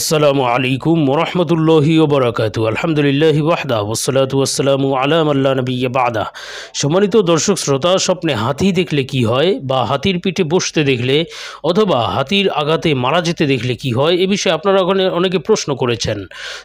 আসসালামু আলাইকুম রহমতুল্লাহি ওবরাকাতু আলহামদুলিল্লাহি ওয়াহদা ওসলাতু আসসালামু আলাম আল্লাহ নবীয়া বাদা সম্মানিত দর্শক শ্রোতা স্বপ্নে হাতি দেখলে কি হয় বা হাতির পিঠে বসতে দেখলে অথবা হাতির আঘাতে মারা যেতে দেখলে কি হয় এ বিষয়ে আপনারা ওখানে অনেকে প্রশ্ন করেছেন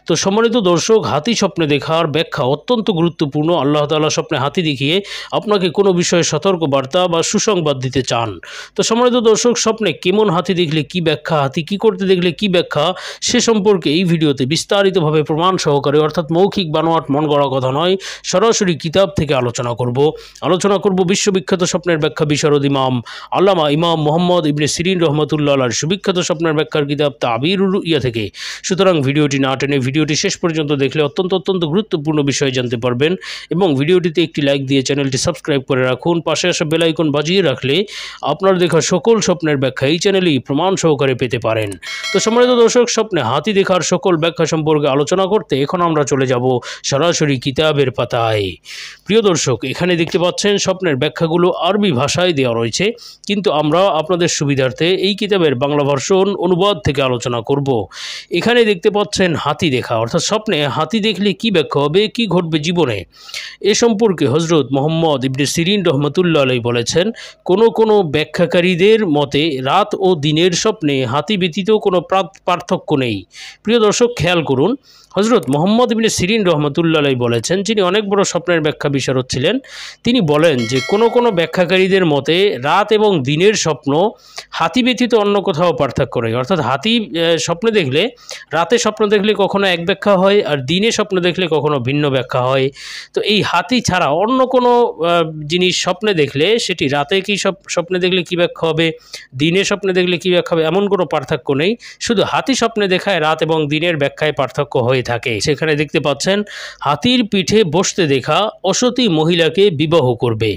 তো সম্মানিত দর্শক হাতি স্বপ্নে দেখার ব্যাখ্যা অত্যন্ত গুরুত্বপূর্ণ আল্লাহ তালা স্বপ্নে হাতি দেখিয়ে আপনাকে কোনো বিষয়ে সতর্ক বার্তা বা সুসংবাদ দিতে চান তো সম্মানিত দর্শক স্বপ্নে কেমন হাতি দেখলে কি ব্যাখ্যা হাতি কি করতে দেখলে কি ব্যাখ্যা সে সম্পর্কে এই ভিডিওতে বিস্তারিতভাবে প্রমাণ সহকারে অর্থাৎ মৌখিক বানোয়াট মন গড়া কথা নয় সরাসরি কিতাব থেকে আলোচনা করব আলোচনা করব বিশ্ববিখ্যাত স্বপ্নের ব্যাখ্যা বিশারদ ইমাম আল্লামা ইমাম মোহাম্মদ ইবনে সিরিন রহমতুল্লাহ সুবিখ্যাত স্বপ্নের ব্যাখ্যার কিতাব তাবিরুল ইয়া থেকে সুতরাং ভিডিওটি না টেনে ভিডিওটি শেষ পর্যন্ত দেখলে অত্যন্ত অত্যন্ত গুরুত্বপূর্ণ বিষয় জানতে পারবেন এবং ভিডিওটিতে একটি লাইক দিয়ে চ্যানেলটি সাবস্ক্রাইব করে রাখুন পাশে আসা বেলাইকন বাজিয়ে রাখলে আপনার দেখা সকল স্বপ্নের ব্যাখ্যা এই চ্যানেলেই প্রমাণ সহকারে পেতে পারেন তো সম্মানিত দর্শক স্বপ্নে হাতি দেখার সকল ব্যাখ্যা সম্পর্কে আলোচনা করতে এখন আমরা চলে যাব সরাসরি কিতাবের পাতায় প্রিয় দর্শক এখানে দেখতে পাচ্ছেন স্বপ্নের ব্যাখ্যাগুলো আরবি ভাষায় দেওয়া রয়েছে কিন্তু আমরা আপনাদের সুবিধার্থে এই কিতাবের বাংলা ভার্সন অনুবাদ থেকে আলোচনা করব এখানে দেখতে পাচ্ছেন হাতি দেখা অর্থাৎ স্বপ্নে হাতি দেখলে কি ব্যাখ্যা হবে কি ঘটবে জীবনে এ সম্পর্কে হজরত মোহাম্মদ ইবনে সিরিন রহমতুল্লা আলাই বলেছেন কোনো কোনো ব্যাখ্যাকারীদের মতে রাত ও দিনের স্বপ্নে হাতি ব্যতীত কোনো পার্থক্য নেই প্রিয় দর্শক খেয়াল করুন হজরত মোহাম্মদ ইবিন সিরিন রহমতুল্লাহ বলেছেন যিনি অনেক বড় স্বপ্নের ব্যাখ্যা বিশারদ ছিলেন তিনি বলেন যে কোনো কোনো ব্যাখ্যাকারীদের মতে রাত এবং দিনের স্বপ্ন হাতি ব্যতীত অন্য কোথাও পার্থক্য নেই অর্থাৎ হাতি স্বপ্নে দেখলে রাতে স্বপ্ন দেখলে কখনো এক ব্যাখ্যা হয় আর দিনে স্বপ্ন দেখলে কখনো ভিন্ন ব্যাখ্যা হয় তো এই হাতি ছাড়া অন্য কোনো জিনিস স্বপ্নে দেখলে সেটি রাতে কি স্বপ্নে দেখলে কী ব্যাখ্যা হবে দিনে স্বপ্নে দেখলে কী ব্যাখ্যা হবে এমন কোনো পার্থক্য নেই শুধু হাতি স্বপ্নে স্বপ্নে দেখায় রাত এবং দিনের ব্যাখ্যায় পার্থক্য হয়ে থাকে সেখানে দেখতে পাচ্ছেন হাতির পিঠে বসতে দেখা অসতী মহিলাকে বিবাহ করবে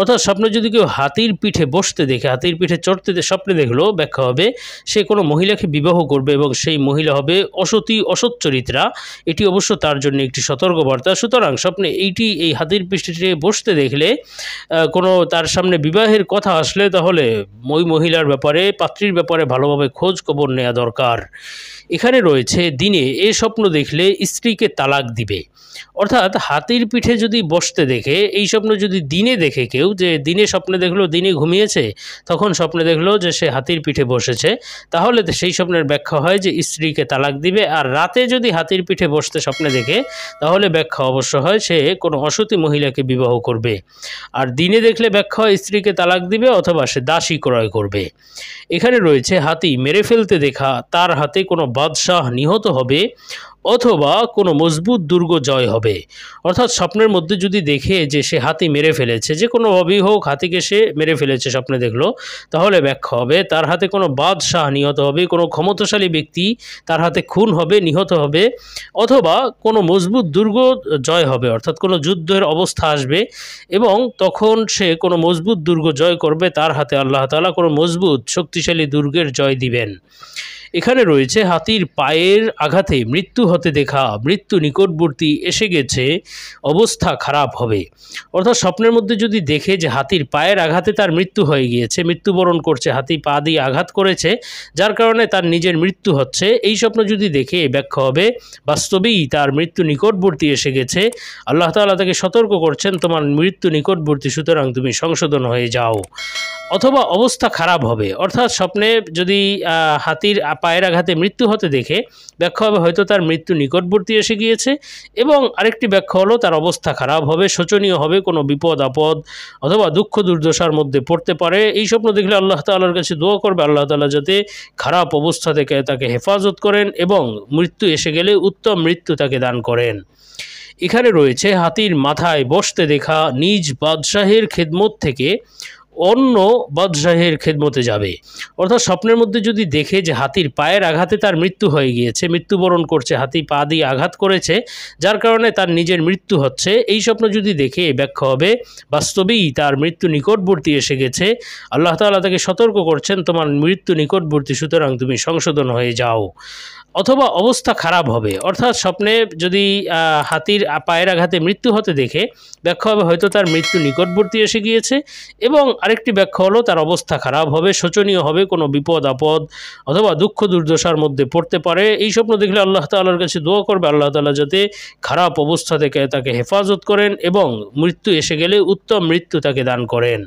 অর্থাৎ স্বপ্নে যদি কেউ হাতির পিঠে বসতে দেখে হাতির পিঠে চড়তে স্বপ্নে দেখলো ব্যাখ্যা হবে সে কোনো মহিলাকে বিবাহ করবে এবং সেই মহিলা হবে অসতী অসৎ চরিত্রা এটি অবশ্য তার জন্য একটি সতর্কবার্তা সুতরাং স্বপ্নে এইটি এই হাতির পিঠে বসতে দেখলে কোনো তার সামনে বিবাহের কথা আসলে তাহলে ওই মহিলার ব্যাপারে পাত্রীর ব্যাপারে ভালোভাবে খোঁজ খবর নেওয়া দরকার এখানে রয়েছে দিনে এ স্বপ্ন দেখলে স্ত্রীকে তালাক দিবে অর্থাৎ হাতির পিঠে যদি বসতে দেখে এই স্বপ্ন যদি দিনে দেখে কেউ যে দিনে স্বপ্নে দেখলো দিনে ঘুমিয়েছে তখন স্বপ্নে দেখলো যে সে হাতির পিঠে বসেছে তাহলে সেই স্বপ্নের ব্যাখ্যা হয় যে স্ত্রীকে তালাক দিবে আর রাতে যদি হাতির পিঠে বসতে স্বপ্নে দেখে তাহলে ব্যাখ্যা অবশ্য হয় সে কোনো অসতী মহিলাকে বিবাহ করবে আর দিনে দেখলে ব্যাখ্যা হয় স্ত্রীকে তালাক দিবে অথবা সে দাসী ক্রয় করবে এখানে রয়েছে হাতি মেরে ফেলতে দেখা তার হাতে কোনো বাদশাহ নিহত হবে অথবা কোনো মজবুত দুর্গ জয় হবে অর্থাৎ স্বপ্নের মধ্যে যদি দেখে যে সে হাতি মেরে ফেলেছে যে কোনোভাবেই হোক হাতিকে সে মেরে ফেলেছে স্বপ্নে দেখলো তাহলে ব্যাখ্যা হবে তার হাতে কোনো বাদশাহ নিহত হবে কোনো ক্ষমতাশালী ব্যক্তি তার হাতে খুন হবে নিহত হবে অথবা কোনো মজবুত দুর্গ জয় হবে অর্থাৎ কোনো যুদ্ধের অবস্থা আসবে এবং তখন সে কোনো মজবুত দুর্গ জয় করবে তার হাতে আল্লাহ তালা কোনো মজবুত শক্তিশালী দুর্গের জয় দিবেন এখানে রয়েছে হাতির পায়ের আঘাতে মৃত্যু হতে দেখা মৃত্যু নিকটবর্তী এসে গেছে অবস্থা খারাপ হবে অর্থাৎ স্বপ্নের মধ্যে যদি দেখে যে হাতির পায়ের আঘাতে তার মৃত্যু হয়ে গিয়েছে মৃত্যুবরণ করছে হাতি পা দিয়ে আঘাত করেছে যার কারণে তার নিজের মৃত্যু হচ্ছে এই স্বপ্ন যদি দেখে ব্যাখ্যা হবে বাস্তবেই তার মৃত্যু নিকটবর্তী এসে গেছে আল্লাহ তালা তাকে সতর্ক করছেন তোমার মৃত্যু নিকটবর্তী সুতরাং তুমি সংশোধন হয়ে যাও অথবা অবস্থা খারাপ হবে অর্থাৎ স্বপ্নে যদি হাতির পায়ের আঘাতে মৃত্যু হতে দেখে ব্যাখ্যা হবে হয়তো তার মৃত্যু নিকটবর্তী এসে গিয়েছে এবং আরেকটি ব্যাখ্যা হলো তার অবস্থা খারাপ হবে শোচনীয় হবে কোনো বিপদ আপদ অথবা দুঃখ দুর্দশার মধ্যে পড়তে পারে এই স্বপ্ন দেখলে আল্লাহ তাল্লার কাছে দোয়া করবে আল্লাহ তালা যাতে খারাপ অবস্থা থেকে তাকে হেফাজত করেন এবং মৃত্যু এসে গেলে উত্তম মৃত্যু তাকে দান করেন এখানে রয়েছে হাতির মাথায় বসতে দেখা নিজ বাদশাহের খেদমত থেকে অন্য বদশাহের খেদমতে যাবে অর্থাৎ স্বপ্নের মধ্যে যদি দেখে যে হাতির পায়ের আঘাতে তার মৃত্যু হয়ে গিয়েছে মৃত্যুবরণ করছে হাতি পা দিয়ে আঘাত করেছে যার কারণে তার নিজের মৃত্যু হচ্ছে এই স্বপ্ন যদি দেখে ব্যাখ্যা হবে বাস্তবেই তার মৃত্যু নিকটবর্তী এসে গেছে আল্লাহ তাআলা তাকে সতর্ক করছেন তোমার মৃত্যু নিকটবর্তী সুতরাং তুমি সংশোধন হয়ে যাও অথবা অবস্থা খারাপ হবে অর্থাৎ স্বপ্নে যদি হাতির পায়ের আঘাতে মৃত্যু হতে দেখে ব্যাখ্যা হবে হয়তো তার মৃত্যু নিকটবর্তী এসে গিয়েছে এবং আরেকটি ব্যাখ্যা হলো তার অবস্থা খারাপ হবে শোচনীয় হবে কোনো বিপদ আপদ অথবা দুঃখ দুর্দশার মধ্যে পড়তে পারে এই স্বপ্ন দেখলে আল্লাহ তাল্লার কাছে দোয়া করবে আল্লাহ তালা যাতে খারাপ অবস্থা থেকে তাকে হেফাজত করেন এবং মৃত্যু এসে গেলে উত্তম মৃত্যু তাকে দান করেন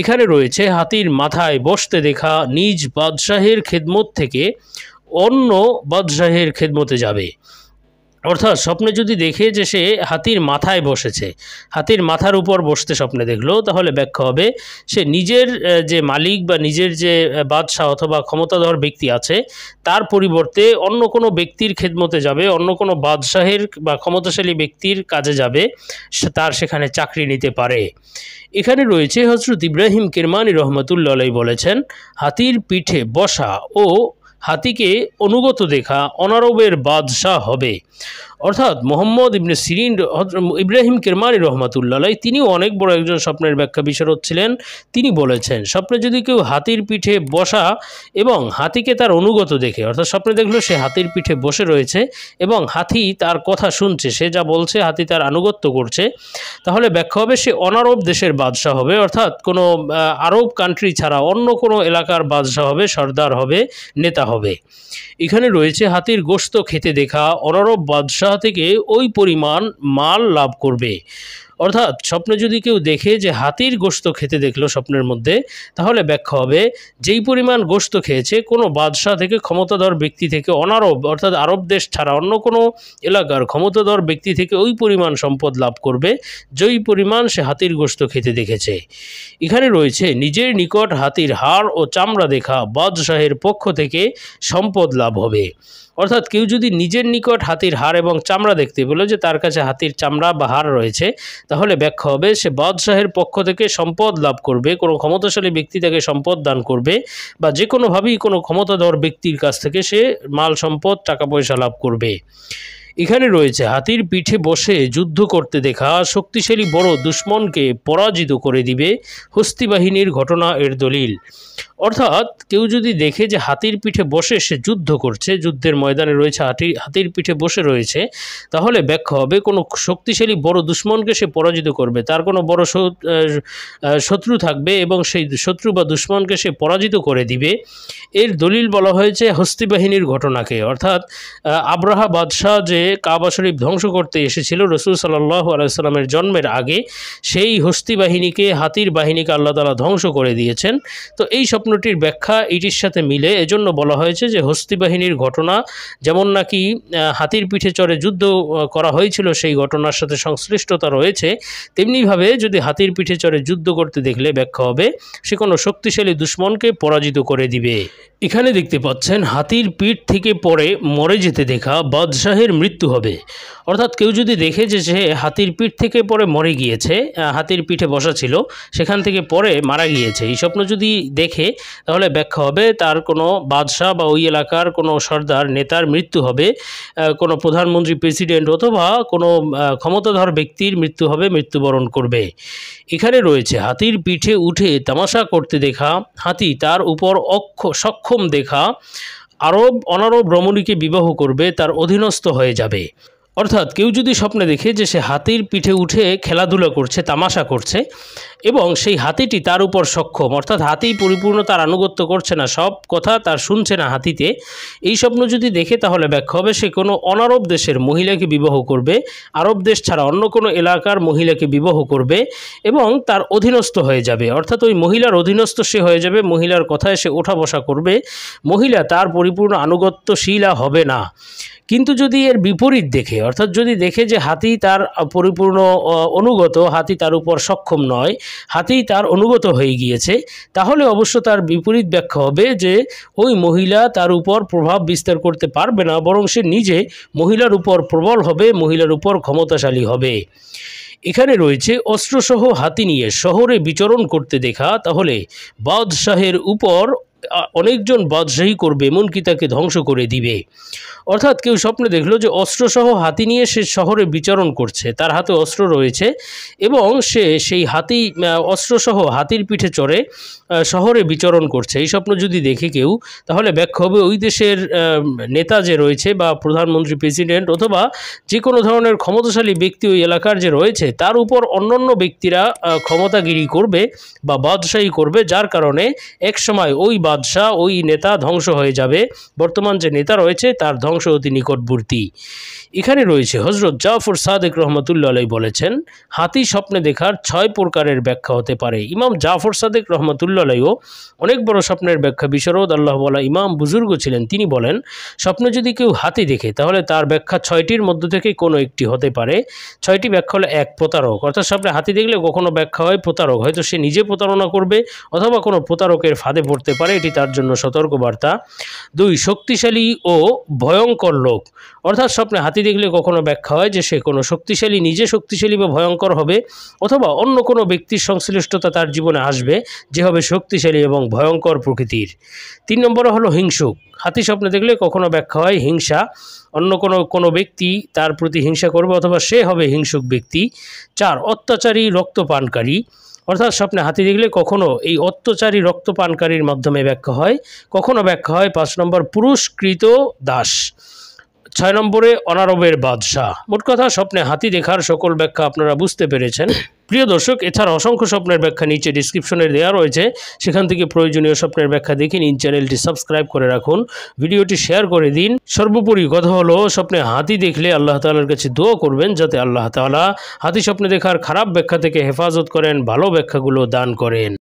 এখানে রয়েছে হাতির মাথায় বসতে দেখা নিজ বাদশাহের খেদমত থেকে অন্য বাদশাহের খেদমতে যাবে অর্থাৎ স্বপ্নে যদি দেখে যে সে হাতির মাথায় বসেছে হাতির মাথার উপর বসতে স্বপ্নে দেখলো তাহলে ব্যাখ্যা হবে সে নিজের যে মালিক বা নিজের যে বাদশাহ অথবা ক্ষমতাধর ব্যক্তি আছে তার পরিবর্তে অন্য কোনো ব্যক্তির খেদমতে যাবে অন্য কোনো বাদশাহের বা ক্ষমতাশালী ব্যক্তির কাজে যাবে সে তার সেখানে চাকরি নিতে পারে এখানে রয়েছে হজরত ইব্রাহিম কেরমানি রহমতুল্লাহ বলেছেন হাতির পিঠে বসা ও হাতিকে অনুগত দেখা অনারবের বাদশাহ হবে অর্থাৎ মোহাম্মদ ইবনে সিরিন ইব্রাহিম কেরমারি রহমাতুল্লাহ তিনিও অনেক বড় একজন স্বপ্নের ব্যাখ্যা বিশারদ ছিলেন তিনি বলেছেন স্বপ্নে যদি কেউ হাতির পিঠে বসা এবং হাতিকে তার অনুগত দেখে অর্থাৎ স্বপ্নে দেখলো সে হাতির পিঠে বসে রয়েছে এবং হাতি তার কথা শুনছে সে যা বলছে হাতি তার আনুগত্য করছে তাহলে ব্যাখ্যা হবে সে অনারব দেশের বাদশাহ হবে অর্থাৎ কোনো আরব কান্ট্রি ছাড়া অন্য কোনো এলাকার বাদশাহ হবে সর্দার হবে নেতা হবে এখানে রয়েছে হাতির গোস্ত খেতে দেখা অনারব বাদশাহ সপ্তাহ থেকে ওই পরিমাণ মাল লাভ করবে অর্থাৎ স্বপ্নে যদি কেউ দেখে যে হাতির গোস্ত খেতে দেখলো স্বপ্নের মধ্যে তাহলে ব্যাখ্যা হবে যেই পরিমাণ গোস্ত খেয়েছে কোনো বাদশাহ থেকে ক্ষমতাধর ব্যক্তি থেকে অনারব অর্থাৎ আরব দেশ ছাড়া অন্য কোনো এলাকার ক্ষমতাধর ব্যক্তি থেকে ওই পরিমাণ সম্পদ লাভ করবে যেই পরিমাণ সে হাতির গোস্ত খেতে দেখেছে এখানে রয়েছে নিজের নিকট হাতির হাড় ও চামড়া দেখা বাদশাহের পক্ষ থেকে সম্পদ লাভ হবে অর্থাৎ কেউ যদি নিজের নিকট হাতির হাড় এবং চামড়া দেখতে পেল যে তার কাছে হাতির চামড়া বা হাড় রয়েছে তাহলে ব্যাখ্যা হবে সে বাদশাহের পক্ষ থেকে সম্পদ লাভ করবে কোনো ক্ষমতাশালী ব্যক্তি তাকে সম্পদ দান করবে বা যে কোনোভাবেই কোনো ক্ষমতাধর ব্যক্তির কাছ থেকে সে মাল সম্পদ টাকা পয়সা লাভ করবে এখানে রয়েছে হাতির পিঠে বসে যুদ্ধ করতে দেখা শক্তিশালী বড় দুশ্মনকে পরাজিত করে দিবে হস্তি বাহিনীর ঘটনা এর দলিল অর্থাৎ কেউ যদি দেখে যে হাতির পিঠে বসে সে যুদ্ধ করছে যুদ্ধের ময়দানে রয়েছে হাতি হাতির পিঠে বসে রয়েছে তাহলে ব্যাখ্যা হবে কোনো শক্তিশালী বড় দুশ্মনকে সে পরাজিত করবে তার কোনো বড় শত্রু থাকবে এবং সেই শত্রু বা দুশ্মনকে সে পরাজিত করে দিবে এর দলিল বলা হয়েছে হস্তি বাহিনীর ঘটনাকে অর্থাৎ আব্রাহা বাদশাহ যে কাবা শরীফ ধ্বংস করতে এসেছিল রসুল সাল্লাহ আলাইসাল্লামের জন্মের আগে সেই হস্তি বাহিনীকে হাতির বাহিনীকে আল্লাহ তালা ধ্বংস করে দিয়েছেন তো এই স্বপ্ন প্রশ্নটির ব্যাখ্যা এটির সাথে মিলে এজন্য বলা হয়েছে যে হস্তি বাহিনীর ঘটনা যেমন নাকি হাতির পিঠে চড়ে যুদ্ধ করা হয়েছিল সেই ঘটনার সাথে সংশ্লিষ্টতা রয়েছে তেমনিভাবে যদি হাতির পিঠে চড়ে যুদ্ধ করতে দেখলে ব্যাখ্যা হবে সে কোনো শক্তিশালী দুশ্মনকে পরাজিত করে দিবে এখানে দেখতে পাচ্ছেন হাতির পিঠ থেকে পরে মরে যেতে দেখা বাদশাহের মৃত্যু হবে অর্থাৎ কেউ যদি দেখে যে সে হাতির পিঠ থেকে পরে মরে গিয়েছে হাতির পিঠে বসা ছিল সেখান থেকে পরে মারা গিয়েছে এই স্বপ্ন যদি দেখে তাহলে ব্যাখ্যা হবে তার কোনো বাদশাহ বা ওই এলাকার কোনো সর্দার নেতার মৃত্যু হবে কোনো প্রধানমন্ত্রী প্রেসিডেন্ট অথবা কোনো ক্ষমতাধর ব্যক্তির মৃত্যু হবে মৃত্যুবরণ করবে এখানে রয়েছে হাতির পিঠে উঠে তামাশা করতে দেখা হাতি তার উপর অক্ষ সক্ষ অক্ষম দেখা আরব অনারব রমণীকে বিবাহ করবে তার অধীনস্থ হয়ে যাবে অর্থাৎ কেউ যদি স্বপ্নে দেখে যে সে হাতির পিঠে উঠে খেলাধুলা করছে তামাশা করছে এবং সেই হাতিটি তার উপর সক্ষম অর্থাৎ হাতি পরিপূর্ণ তার আনুগত্য করছে না সব কথা তার শুনছে না হাতিতে এই স্বপ্ন যদি দেখে তাহলে ব্যাখ্যা হবে সে কোনো অনারব দেশের মহিলাকে বিবাহ করবে আরব দেশ ছাড়া অন্য কোনো এলাকার মহিলাকে বিবাহ করবে এবং তার অধীনস্থ হয়ে যাবে অর্থাৎ ওই মহিলার অধীনস্থ সে হয়ে যাবে মহিলার কথায় সে ওঠা বসা করবে মহিলা তার পরিপূর্ণ আনুগত্যশীলা হবে না কিন্তু যদি এর বিপরীত দেখে অর্থাৎ যদি দেখে যে হাতি তার পরিপূর্ণ অনুগত হাতি তার উপর সক্ষম নয় হাতি তার অনুগত হয়ে গিয়েছে তাহলে অবশ্য তার বিপরীত ব্যাখ্যা হবে যে ওই মহিলা তার উপর প্রভাব বিস্তার করতে পারবে না বরং সে নিজে মহিলার উপর প্রবল হবে মহিলার উপর ক্ষমতাশালী হবে এখানে রয়েছে অস্ত্রসহ হাতি নিয়ে শহরে বিচরণ করতে দেখা তাহলে বাদশাহের উপর অনেকজন বাদশাহী করবে এমনকি তাকে ধ্বংস করে দিবে অর্থাৎ কেউ স্বপ্নে দেখলো যে অস্ত্রসহ হাতি নিয়ে সে শহরে বিচরণ করছে তার হাতে অস্ত্র রয়েছে এবং সে সেই হাতি অস্ত্রসহ হাতির পিঠে চড়ে শহরে বিচরণ করছে এই স্বপ্ন যদি দেখে কেউ তাহলে ব্যাখ্যা হবে ওই দেশের নেতা যে রয়েছে বা প্রধানমন্ত্রী প্রেসিডেন্ট অথবা যে কোনো ধরনের ক্ষমতাশালী ব্যক্তি ওই এলাকার যে রয়েছে তার উপর অন্যান্য ব্যক্তিরা ক্ষমতাগিরি করবে বা বাদশাহী করবে যার কারণে এক সময় ওই বা বাদশাহ ওই নেতা ধ্বংস হয়ে যাবে বর্তমান যে নেতা রয়েছে তার ধ্বংস অতি নিকটবর্তী এখানে রয়েছে হজরত জাফর সাদেক রহমতুল্লা আলাই বলেছেন হাতি স্বপ্নে দেখার ছয় প্রকারের ব্যাখ্যা হতে পারে ইমাম জাফর সাদেক রহমতুল্লা আলাইও অনেক বড় স্বপ্নের ব্যাখ্যা বিশরদ আল্লাহ বলা ইমাম বুজুর্গ ছিলেন তিনি বলেন স্বপ্নে যদি কেউ হাতি দেখে তাহলে তার ব্যাখ্যা ছয়টির মধ্য থেকে কোনো একটি হতে পারে ছয়টি ব্যাখ্যা হলো এক প্রতারক অর্থাৎ স্বপ্নে হাতি দেখলে কখনো ব্যাখ্যা হয় প্রতারক হয়তো সে নিজে প্রতারণা করবে অথবা কোনো প্রতারকের ফাঁদে পড়তে পারে এটি তার জন্য সতর্কবার্তা দুই শক্তিশালী ও ভয়ঙ্কর লোক অর্থাৎ স্বপ্নে হাতি দেখলে কখনো ব্যাখ্যা হয় যে সে কোনো শক্তিশালী নিজে শক্তিশালী বা ভয়ঙ্কর হবে অথবা অন্য কোনো ব্যক্তির সংশ্লিষ্টতা তার জীবনে আসবে যে হবে শক্তিশালী এবং ভয়ঙ্কর প্রকৃতির তিন নম্বরে হলো হিংসুক হাতি স্বপ্নে দেখলে কখনো ব্যাখ্যা হয় হিংসা অন্য কোনো কোনো ব্যক্তি তার প্রতি হিংসা করবে অথবা সে হবে হিংসুক ব্যক্তি চার অত্যাচারী রক্তপানকারী অর্থাৎ স্বপ্নে হাতি দেখলে কখনো এই অত্যাচারী রক্তপানকারীর মাধ্যমে ব্যাখ্যা হয় কখনো ব্যাখ্যা হয় পাঁচ নম্বর পুরস্কৃত দাস ছয় নম্বরে অনারবের বাদশাহ মোট কথা স্বপ্নে হাতি দেখার সকল ব্যাখ্যা আপনারা বুঝতে পেরেছেন প্রিয় দর্শক এছাড়া অসংখ্য স্বপ্নের ব্যাখ্যা নিচে ডিসক্রিপশনে দেওয়া রয়েছে সেখান থেকে প্রয়োজনীয় স্বপ্নের ব্যাখ্যা দেখে নিন চ্যানেলটি সাবস্ক্রাইব করে রাখুন ভিডিওটি শেয়ার করে দিন সর্বোপরি কথা হলো স্বপ্নে হাতি দেখলে আল্লাহ তালার কাছে দোয়া করবেন যাতে আল্লাহ তালা হাতি স্বপ্নে দেখার খারাপ ব্যাখ্যা থেকে হেফাজত করেন ভালো ব্যাখ্যাগুলো দান করেন